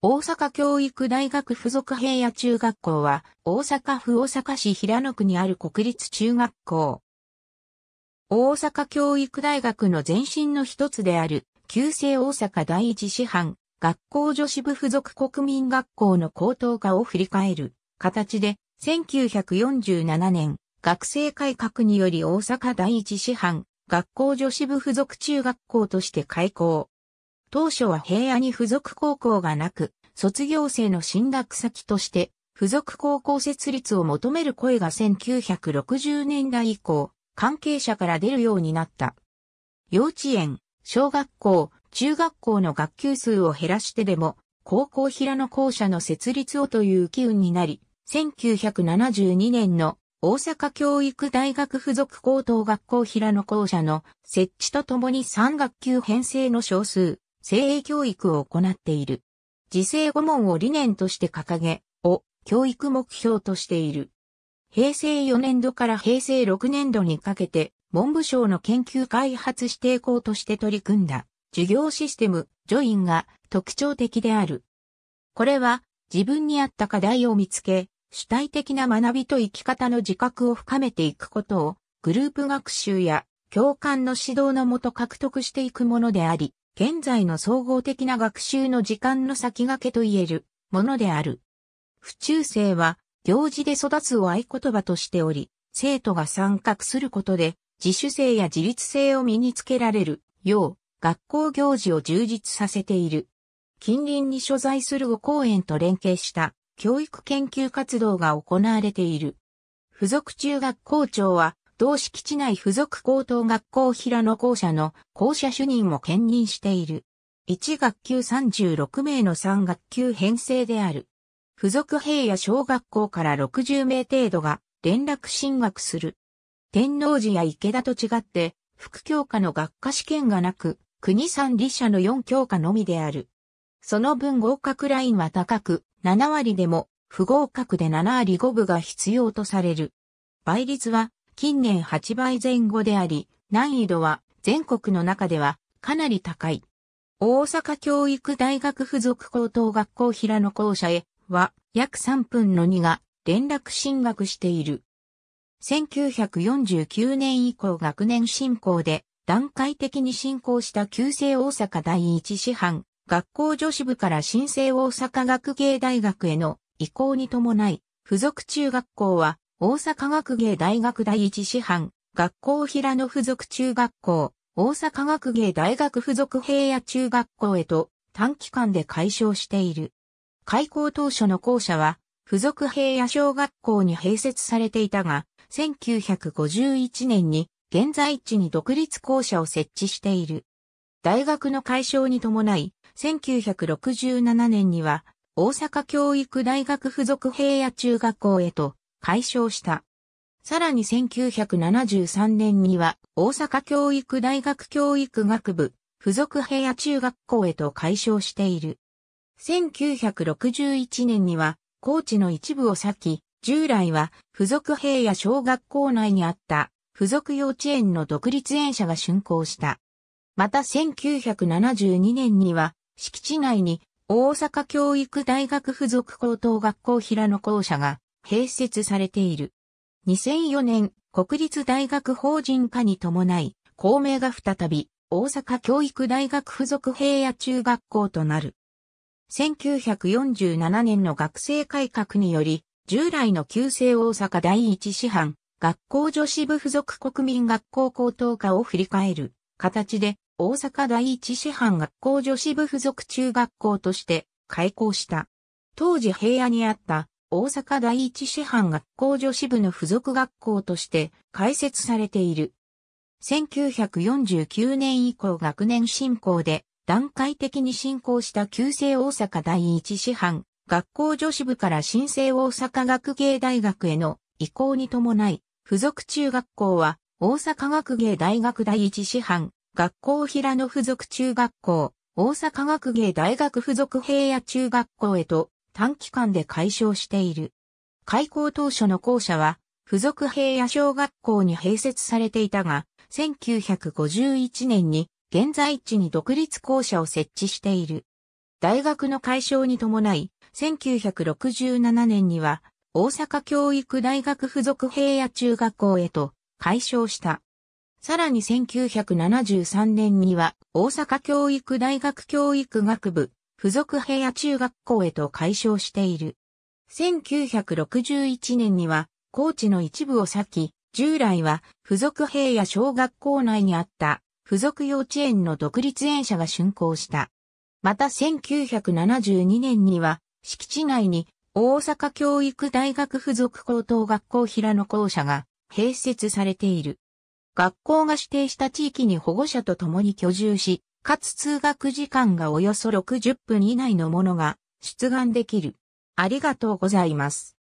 大阪教育大学附属平野中学校は、大阪府大阪市平野区にある国立中学校。大阪教育大学の前身の一つである、旧制大阪第一師範、学校女子部附属国民学校の高等科を振り返る形で、1947年、学生改革により大阪第一師範、学校女子部附属中学校として開校。当初は平野に付属高校がなく、卒業生の進学先として、付属高校設立を求める声が1960年代以降、関係者から出るようになった。幼稚園、小学校、中学校の学級数を減らしてでも、高校平野校舎の設立をという機運になり、1972年の大阪教育大学附属高等学校平野校舎の設置とともに3学級編成の少数、精鋭教育を行っている。自制5問を理念として掲げ、を教育目標としている。平成4年度から平成6年度にかけて、文部省の研究開発指定校として取り組んだ、授業システム、ジョインが特徴的である。これは、自分に合った課題を見つけ、主体的な学びと生き方の自覚を深めていくことを、グループ学習や共感の指導のもと獲得していくものであり、現在の総合的な学習の時間の先駆けと言えるものである。府中生は、行事で育つを合言葉としており、生徒が参画することで、自主性や自立性を身につけられるよう、学校行事を充実させている。近隣に所在するご公園と連携した教育研究活動が行われている。付属中学校長は同敷地内附属高等学校平野校舎の校舎主任を兼任している。1学級36名の3学級編成である。附属平野小学校から60名程度が連絡進学する。天王寺や池田と違って、副教科の学科試験がなく、国産理社の4教科のみである。その分合格ラインは高く、7割でも、不合格で7割5部が必要とされる。倍率は近年8倍前後であり、難易度は全国の中ではかなり高い。大阪教育大学附属高等学校平野校舎へは約3分の2が連絡進学している。1949年以降学年進行で段階的に進行した旧制大阪第一師範学校女子部から新生大阪学芸大学への移行に伴い、附属中学校は大阪学芸大学第一師範、学校平野附属中学校、大阪学芸大学附属平野中学校へと短期間で解消している。開校当初の校舎は、附属平野小学校に併設されていたが、1951年に現在地に独立校舎を設置している。大学の解消に伴い、1967年には大阪教育大学附属平野中学校へと解消した。さらに1973年には大阪教育大学教育学部附属平野中学校へと解消している。1961年には高知の一部を避き、従来は附属平野小学校内にあった附属幼稚園の独立園舎が竣工した。また1972年には敷地内に大阪教育大学附属高等学校平野校舎が併設されている。2004年、国立大学法人化に伴い、校名が再び、大阪教育大学附属平野中学校となる。1947年の学生改革により、従来の旧制大阪第一師範、学校女子部附属国民学校高等科を振り返る形で、大阪第一師範学校女子部附属中学校として開校した。当時平野にあった大阪第一師範学校女子部の付属学校として開設されている。1949年以降学年振興で段階的に進行した旧制大阪第一師範学校女子部から新生大阪学芸大学への移行に伴い、付属中学校は大阪学芸大学第一師範学校平野付属中学校、大阪学芸大学付属平野中学校へと短期間で解消している。開校当初の校舎は、付属平野小学校に併設されていたが、1951年に現在地に独立校舎を設置している。大学の解消に伴い、1967年には大阪教育大学附属平野中学校へと解消した。さらに1973年には大阪教育大学教育学部付属平野中学校へと解消している。1961年には、高知の一部を裂き、従来は付属平野小学校内にあった付属幼稚園の独立園舎が竣工した。また1972年には敷地内に大阪教育大学付属高等学校平野校舎が併設されている。学校が指定した地域に保護者と共に居住し、かつ通学時間がおよそ60分以内のものが出願できる。ありがとうございます。